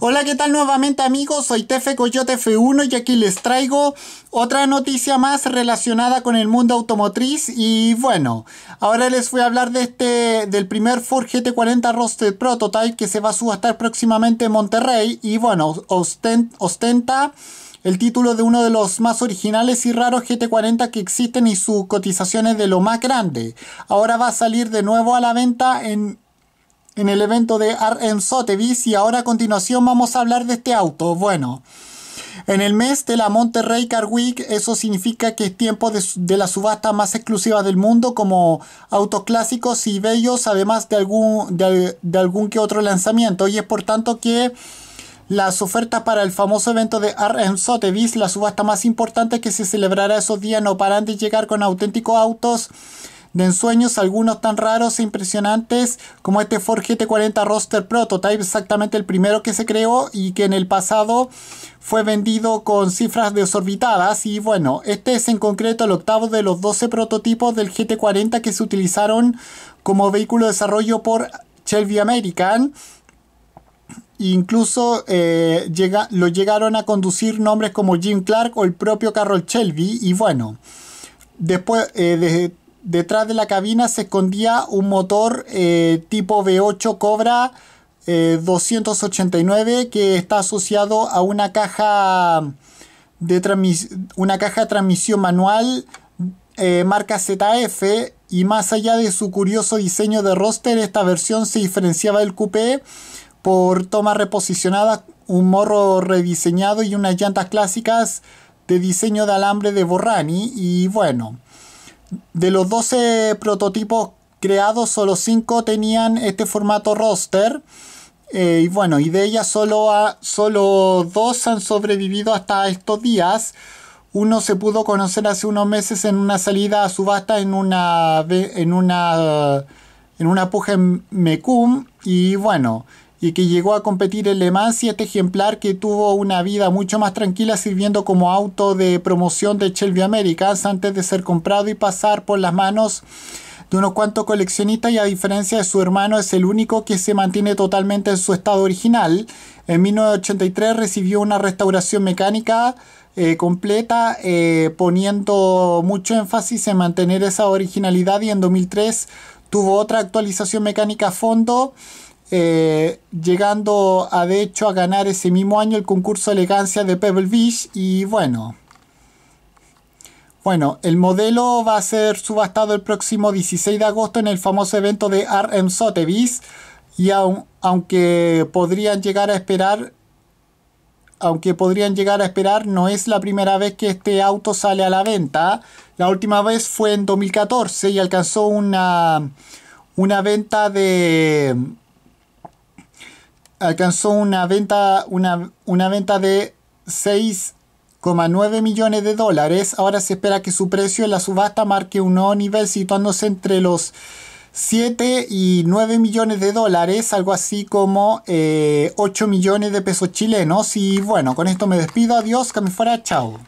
Hola, ¿qué tal nuevamente amigos? Soy Tefe Coyote F1 y aquí les traigo otra noticia más relacionada con el mundo automotriz y bueno, ahora les voy a hablar de este, del primer Ford GT40 Roasted Prototype que se va a subastar próximamente en Monterrey y bueno, ostenta el título de uno de los más originales y raros GT40 que existen y su cotización es de lo más grande. Ahora va a salir de nuevo a la venta en en el evento de RM Sotheby's y ahora a continuación vamos a hablar de este auto. Bueno, en el mes de la Monterrey Car Week eso significa que es tiempo de, la subasta más exclusiva del mundo como autos clásicos y bellos además de algún, algún que otro lanzamiento y es por tanto que las ofertas para el famoso evento de RM Sotheby's, la subasta más importante que se celebrará esos días, no paran de llegar con auténticos autos de ensueños, algunos tan raros e impresionantes como este Ford GT40 Roster Prototype, exactamente el primero que se creó y que en el pasado fue vendido con cifras desorbitadas. Y bueno, este es en concreto el octavo de los 12 prototipos del GT40 que se utilizaron como vehículo de desarrollo por Shelby American. Incluso eh, llega, lo llegaron a conducir nombres como Jim Clark o el propio Carroll Shelby. Y bueno, después eh, detrás de la cabina se escondía un motor eh, tipo V8 Cobra 289 eh, que está asociado a una caja de, una caja de transmisión manual eh, marca ZF y más allá de su curioso diseño de roster, esta versión se diferenciaba del coupé por tomas reposicionadas, un morro rediseñado y unas llantas clásicas de diseño de alambre de Borrani y bueno, de los 12 prototipos creados, solo 5 tenían este formato roster. Eh, y bueno, y de ellas solo, a, solo dos han sobrevivido hasta estos días. Uno se pudo conocer hace unos meses en una salida a subasta en una, en una, en una puja en Mecum. Y bueno, y que llegó a competir en Le Mans y este ejemplar que tuvo una vida mucho más tranquila sirviendo como auto de promoción de Shelby Americas antes de ser comprado y pasar por las manos de unos cuantos coleccionistas y a diferencia de su hermano es el único que se mantiene totalmente en su estado original. En 1983 recibió una restauración mecánica eh, completa eh, poniendo mucho énfasis en mantener esa originalidad y en 2003 tuvo otra actualización mecánica a fondo eh, llegando a de hecho a ganar ese mismo año el concurso elegancia de Pebble Beach y bueno. Bueno, el modelo va a ser subastado el próximo 16 de agosto en el famoso evento de RM Sotheby's y aunque podrían llegar a esperar aunque podrían llegar a esperar, no es la primera vez que este auto sale a la venta. La última vez fue en 2014 y alcanzó una, una venta de alcanzó una venta, una, una venta de 6,9 millones de dólares. Ahora se espera que su precio en la subasta marque un nuevo nivel situándose entre los 7 y 9 millones de dólares, algo así como 8 eh, millones de pesos chilenos. Y bueno, con esto me despido. Adiós, que me fuera, chao.